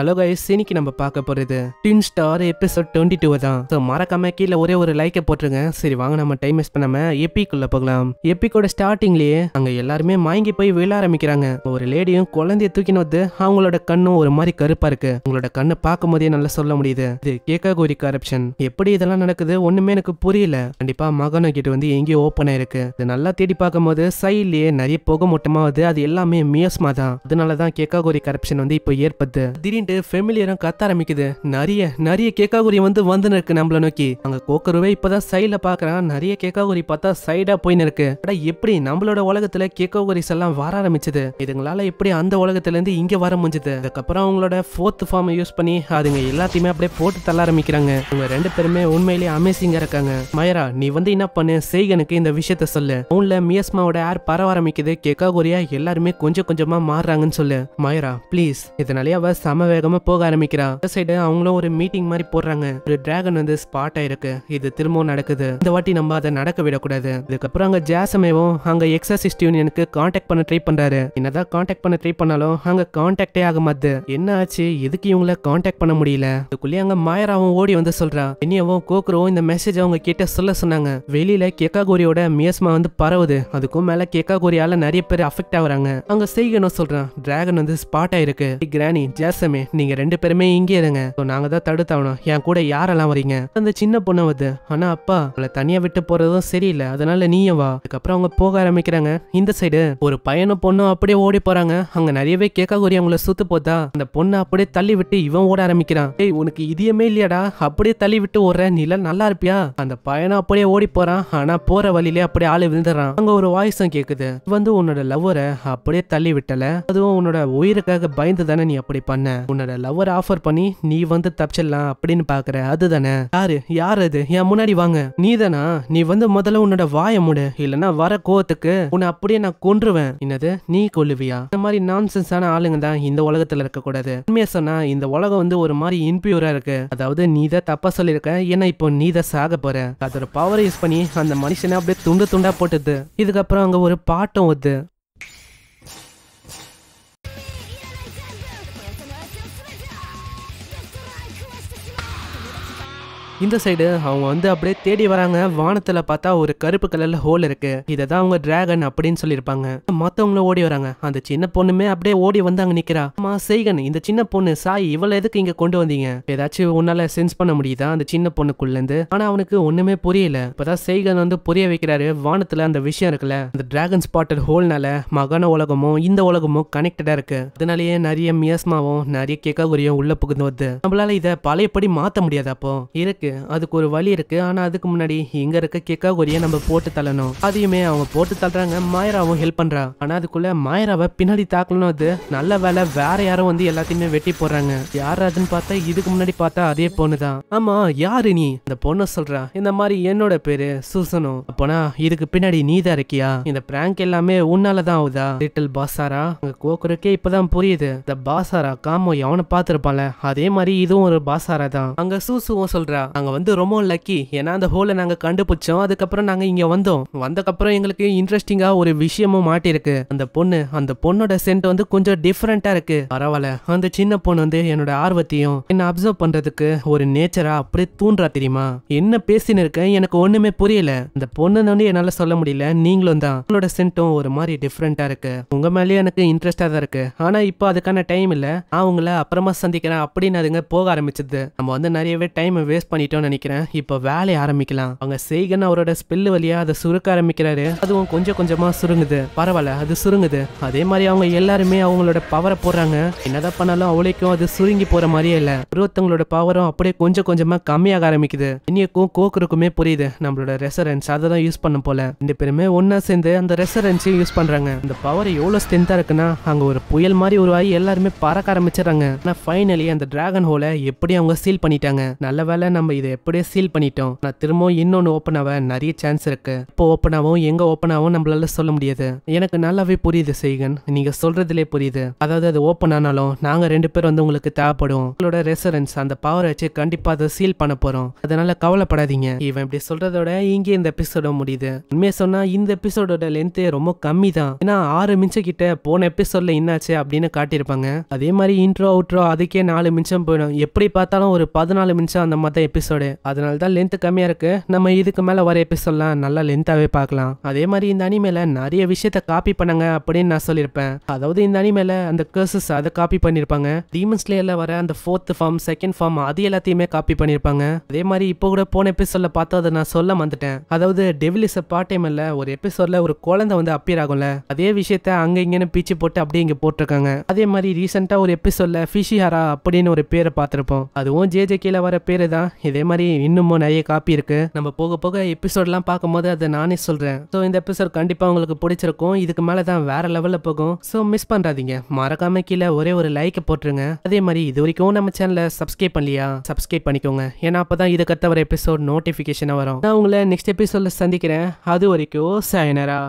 hello guys இன்னைக்கு நம்ம பார்க்க போகிறது tin star episode twenty two தான் ஸோ மறக்காம கீழே ஒரே ஒரு லைக்கை போட்டுருங்க சரி வாங்க நம்ம டைம் வேஸ்ட் பண்ணாம எப்பிக்குள்ளே போகலாம் எப்பிக்கோட ஸ்டார்டிங்லேயே அங்கே எல்லாருமே மயங்கி போய் விழ ஆரம்பிக்கிறாங்க ஒரு லேடியும் குழந்தைய தூக்கின்னு வந்து அவங்களோட கண்ணும் ஒரு மாதிரி கருப்பாக இருக்கு உங்களோட கண்ணு பார்க்கும் போதே நல்லா சொல்ல முடியுது இது கோரி கரப்ஷன் எப்படி இதெல்லாம் நடக்குது ஒன்றுமே எனக்கு புரியல கண்டிப்பாக மகனும் கிட்ட வந்து எங்கேயோ ஓப்பன் ஆயிருக்கு இது நல்லா தேடி பார்க்கும்போது சைட்லேயே நிறைய புகை மூட்டமா அது அது எல்லாமே மியஸ்மா தான் அதனால தான் அதனாலதான் கோரி கரப்ஷன் வந்து இப்போ ஏற்படுது திடீர்னு அப்படின்ட்டு ஃபெமிலியரும் கத்த ஆரம்பிக்குது நிறைய நிறைய கேக்காகுரி வந்து வந்து இருக்கு நம்மள நோக்கி அங்க கோக்கருவே இப்பதான் சைட்ல பாக்குறாங்க நிறைய கேக்காகுரி பார்த்தா சைடா போயின்னு இருக்கு அட எப்படி நம்மளோட உலகத்துல கேக்காகுரிஸ் எல்லாம் வர ஆரம்பிச்சது இதுங்களால எப்படி அந்த உலகத்துல இருந்து இங்க வர முடிஞ்சது அதுக்கப்புறம் அவங்களோட ஃபோர்த் ஃபார்மை யூஸ் பண்ணி அதுங்க எல்லாத்தையுமே அப்படியே போட்டு தள்ள ஆரம்பிக்கிறாங்க இவங்க ரெண்டு பேருமே உண்மையிலேயே அமேசிங்கா இருக்காங்க மயரா நீ வந்து என்ன பண்ணு சேகனுக்கு இந்த விஷயத்த சொல்லு உன்ல மியஸ்மாவோட ஏர் பரவ ஆரம்பிக்குது கேக்காகுரியா எல்லாருமே கொஞ்சம் கொஞ்சமா மாறுறாங்கன்னு சொல்லு மயரா ப்ளீஸ் இதனாலே அவ சம வேகமாக போக ஆரம்பிக்கிறான் அந்த சைடு அவங்களும் ஒரு மீட்டிங் மாதிரி போடுறாங்க ஒரு டிராகன் வந்து ஸ்பாட் ஆயிருக்கு இது திரும்பவும் நடக்குது இந்த வாட்டி நம்ம அதை நடக்க விடக்கூடாது இதுக்கப்புறம் அங்கே ஜாசமேவும் அங்கே எக்ஸசிஸ்ட் யூனியனுக்கு காண்டாக்ட் பண்ண ட்ரை பண்ணுறாரு என்னதான் காண்டாக்ட் பண்ண ட்ரை பண்ணாலும் அங்கே கான்டாக்டே ஆக மாத்து என்ன ஆச்சு எதுக்கு இவங்கள காண்டாக்ட் பண்ண முடியல இதுக்குள்ளேயே அங்கே மாயராவும் ஓடி வந்து சொல்கிறான் இனியவும் கோக்குறவும் இந்த மெசேஜ் அவங்க கிட்ட சொல்ல சொன்னாங்க வெளியில கேக்காகோரியோட மியஸ்மா வந்து பரவுது அதுக்கும் மேல கேக்காகோரியால நிறைய பேர் அஃபெக்ட் ஆகுறாங்க அங்க செய்யணும் சொல்றான் டிராகன் வந்து ஸ்பாட் ஆயிருக்கு கிரானி ஜாசமே சாமி நீங்க ரெண்டு பேருமே இங்கே இருங்க நாங்க தான் தடுத்தாகணும் என் கூட யாரெல்லாம் வரீங்க அந்த சின்ன பொண்ணு வந்து ஆனா அப்பா அவளை தனியா விட்டு போறதும் சரியில்லை அதனால நீயும் வா அதுக்கப்புறம் அவங்க போக ஆரம்பிக்கிறாங்க இந்த சைடு ஒரு பையனும் பொண்ணும் அப்படியே ஓடி போறாங்க அங்க நிறையவே கேட்கக்கூடிய அவங்கள சுத்து போதா அந்த பொண்ணு அப்படியே தள்ளி விட்டு இவன் ஓட ஆரம்பிக்கிறான் ஏய் உனக்கு இதையுமே இல்லையாடா அப்படியே தள்ளி விட்டு ஓடுற நில நல்லா இருப்பியா அந்த பையனும் அப்படியே ஓடி போறான் ஆனா போற வழியிலே அப்படியே ஆளு விழுந்துறான் அங்க ஒரு வாய்ஸும் கேக்குது வந்து உன்னோட லவ்வரை அப்படியே தள்ளி விட்டல அதுவும் உன்னோட உயிருக்காக பயந்து தானே நீ அப்படி பண்ண உன்னோட லவ்வர் ஆஃபர் பண்ணி நீ வந்து தப்பிச்சிடலாம் அப்படின்னு பாக்குற அதுதானே யாரு யார் அது என் முன்னாடி வாங்க நீ தானா நீ வந்து முதல்ல உன்னோட வாய முடு இல்லைன்னா வர கோவத்துக்கு உன்னை அப்படியே நான் கொன்றுவேன் என்னது நீ கொல்லுவியா இந்த மாதிரி நான்சென்ஸான ஆளுங்க தான் இந்த உலகத்துல இருக்க கூடாது உண்மையா சொன்னா இந்த உலகம் வந்து ஒரு மாதிரி இன்பியூரா இருக்கு அதாவது நீ தான் தப்பா சொல்லியிருக்க ஏன்னா இப்போ நீ தான் சாக போற அதோட பவர் யூஸ் பண்ணி அந்த மனுஷனை அப்படியே துண்டு துண்டா போட்டுது இதுக்கப்புறம் அங்க ஒரு பாட்டம் ஒத்து இந்த சைடு அவங்க வந்து அப்படியே தேடி வராங்க வானத்துல பார்த்தா ஒரு கருப்பு கலர்ல ஹோல் இருக்கு இதான் அவங்க டிராகன் அப்படின்னு சொல்லியிருப்பாங்க மத்தவங்களும் ஓடி வராங்க அந்த சின்ன பொண்ணுமே அப்படியே ஓடி வந்து அங்க நிக்கிறா ஆமா செய்கன் இந்த சின்ன பொண்ணு சாய் இவ்வளவு எதுக்கு இங்க கொண்டு வந்தீங்க ஏதாச்சும் உன்னால சென்ஸ் பண்ண முடியுதா அந்த சின்ன பொண்ணுக்குள்ள இருந்து ஆனா அவனுக்கு ஒண்ணுமே புரியல இப்பதான் செய்கன் வந்து புரிய வைக்கிறாரு வானத்துல அந்த விஷயம் இருக்குல்ல அந்த டிராகன் ஸ்பாட்டட் ஹோல்னால மகன உலகமும் இந்த உலகமும் கனெக்டடா இருக்கு அதனாலயே நிறைய மியஸ்மாவும் நிறைய கேக்காகுரியும் உள்ள புகுந்து வருது நம்மளால இதை பழையபடி மாத்த முடியாது அப்போ இருக்கு அதுக்கு ஒரு வழி இருக்கு ஆனா அதுக்கு முன்னாடி இங்க இருக்க கொரிய நம்ம போட்டு தள்ளணும் அதையுமே அவங்க போட்டு தள்ளுறாங்க மாயராவும் ஹெல்ப் பண்றா ஆனா அதுக்குள்ள மாயராவை பின்னாடி தாக்கணும் அது நல்ல வேலை வேற யாரும் வந்து எல்லாத்தையுமே வெட்டி போடுறாங்க யாராதுன்னு பார்த்தா இதுக்கு முன்னாடி பார்த்தா அதே பொண்ணுதான் ஆமா யாரு நீ அந்த பொண்ணு சொல்றா இந்த மாதிரி என்னோட பேரு சூசனோ அப்போனா இதுக்கு பின்னாடி நீ தான் இருக்கியா இந்த பிராங்க் எல்லாமே உன்னாலதான் ஆகுதா லிட்டில் பாசாரா கோக்குறக்கே இப்பதான் புரியுது இந்த பாசாரா காமோ எவனை பார்த்துருப்பான்ல அதே மாதிரி இதுவும் ஒரு பாசாரா தான் அங்க சூசுவும் சொல்றா நாங்கள் வந்து ரொம்ப லக்கி ஏன்னா அந்த ஹோலை நாங்கள் கண்டுபிடிச்சோம் அதுக்கப்புறம் நாங்கள் இங்கே வந்தோம் வந்தக்கப்புறம் எங்களுக்கு இன்ட்ரெஸ்டிங்காக ஒரு விஷயமும் மாட்டிருக்கு அந்த பொண்ணு அந்த பொண்ணோட சென்ட் வந்து கொஞ்சம் டிஃப்ரெண்ட்டாக இருக்கு பரவாயில்ல அந்த சின்ன பொண்ணு வந்து என்னோட ஆர்வத்தையும் என்ன அப்சர்வ் பண்ணுறதுக்கு ஒரு நேச்சரா அப்படியே தூண்டுறா தெரியுமா என்ன பேசினு இருக்கேன் எனக்கு ஒன்றுமே புரியல அந்த பொண்ணு வந்து என்னால் சொல்ல முடியல நீங்களும் தான் உங்களோட சென்ட்டும் ஒரு மாதிரி டிஃப்ரெண்ட்டாக இருக்கு உங்கள் மேலேயும் எனக்கு இன்ட்ரெஸ்டாக தான் இருக்கு ஆனால் இப்போ அதுக்கான டைம் இல்லை நான் உங்களை அப்புறமா சந்திக்கிறேன் அப்படின்னு அதுங்க போக ஆரம்பிச்சது நம்ம வந்து நிறையவே டைம் வேஸ்ட் பண்ணிட்டு ஆகிட்டோம்னு நினைக்கிறேன் இப்போ வேலையை ஆரம்பிக்கலாம் அவங்க சேகன் அவரோட ஸ்பெல்லு வழியா அதை சுருக்க ஆரம்பிக்கிறாரு அதுவும் கொஞ்சம் கொஞ்சமா சுருங்குது பரவாயில்ல அது சுருங்குது அதே மாதிரி அவங்க எல்லாருமே அவங்களோட பவரை போடுறாங்க என்னதான் பண்ணாலும் அவளைக்கும் அது சுருங்கி போற மாதிரியே இல்லை ஒருத்தவங்களோட பவரும் அப்படியே கொஞ்சம் கொஞ்சமா கம்மியாக ஆரம்பிக்குது இனியக்கும் கோக்கருக்குமே புரியுது நம்மளோட ரெசரன்ஸ் அதை தான் யூஸ் பண்ண போல ரெண்டு பேருமே ஒன்னா சேர்ந்து அந்த ரெசரன்ஸையும் யூஸ் பண்றாங்க அந்த பவர் எவ்வளவு ஸ்ட்ரென்த்தா இருக்குன்னா அங்க ஒரு புயல் மாதிரி உருவாகி எல்லாருமே பறக்க ஆரம்பிச்சிடறாங்க ஆனா ஃபைனலி அந்த டிராகன் ஹோலை எப்படி அவங்க சீல் பண்ணிட்டாங்க நல்ல வேலை நம்ம இதை எப்படியே சீல் பண்ணிட்டோம் நான் திரும்பவும் இன்னொன்று ஓப்பன் ஆக நிறைய சான்ஸ் இருக்கு இப்போ ஓப்பன் ஆகும் எங்க ஓப்பன் ஆகும் நம்மளால சொல்ல முடியாது எனக்கு நல்லாவே புரியுது செய்கன் நீங்க சொல்றதுலே புரியுது அதாவது அது ஓப்பன் ஆனாலும் நாங்க ரெண்டு பேர் வந்து உங்களுக்கு தேவைப்படும் உங்களோட ரெசரன்ஸ் அந்த பவர் வச்சு கண்டிப்பா அதை சீல் பண்ண போறோம் அதனால கவலைப்படாதீங்க இவன் இப்படி சொல்றதோட இங்கே இந்த எபிசோட முடியுது உண்மையை சொன்னா இந்த எபிசோடோட லென்த்தே ரொம்ப கம்மி தான் ஏன்னா ஆறு மிஞ்சம் கிட்ட போன எபிசோட்ல என்னாச்சு அப்படின்னு காட்டியிருப்பாங்க அதே மாதிரி இன்ட்ரோ அவுட்ரோ அதுக்கே நாலு மிஞ்சம் போயிடும் எப்படி பார்த்தாலும் ஒரு பதினாலு மிஞ்சம் அந்த மாதிரி எபிசோடு அதனால தான் லென்த் கம்மியாக இருக்குது நம்ம இதுக்கு மேலே வர எபிசோட்லாம் நல்லா லென்த்தாகவே பார்க்கலாம் அதே மாதிரி இந்த அனிமேல நிறைய விஷயத்த காப்பி பண்ணுங்க அப்படின்னு நான் சொல்லியிருப்பேன் அதாவது இந்த அனிமேல அந்த கர்சஸ் அதை காப்பி பண்ணியிருப்பாங்க டீமன்ஸ்லேயில் வர அந்த ஃபோர்த் ஃபார்ம் செகண்ட் ஃபார்ம் அது எல்லாத்தையுமே காப்பி பண்ணியிருப்பாங்க அதே மாதிரி இப்போ கூட போன எபிசோடில் பார்த்தோம் அதை நான் சொல்ல வந்துட்டேன் அதாவது டெவிலிஸ் பார்ட் டைம் இல்லை ஒரு எபிசோடில் ஒரு குழந்தை வந்து அப்பியர் ஆகும்ல அதே விஷயத்த அங்கே இங்கேன்னு பீச்சு போட்டு அப்படியே இங்கே போட்டிருக்காங்க அதே மாதிரி ரீசெண்டாக ஒரு எபிசோடில் ஃபிஷிஹாரா அப்படின்னு ஒரு பேரை பார்த்துருப்போம் அதுவும் ஜேஜே கீழே வர பேர் தான் இதே மாதிரி இன்னமும் நிறைய காப்பி இருக்குது நம்ம போக போக எபிசோட்லாம் பார்க்கும்போது அதை நானே சொல்கிறேன் ஸோ இந்த எபிசோட் கண்டிப்பாக உங்களுக்கு பிடிச்சிருக்கும் இதுக்கு மேலே தான் வேறு லெவலில் போகும் ஸோ மிஸ் பண்ணுறாதீங்க மறக்காம கீழே ஒரே ஒரு லைக்கை போட்டுருங்க அதே மாதிரி இது வரைக்கும் நம்ம சேனலை சப்ஸ்கிரைப் பண்ணலையா சப்ஸ்கிரைப் பண்ணிக்கோங்க ஏன்னா அப்போ தான் இதுக்கத்த ஒரு எபிசோட் நோட்டிஃபிகேஷனாக வரும் நான் உங்களை நெக்ஸ்ட் எபிசோடில் சந்திக்கிறேன் அது வரைக்கும் சாயனரா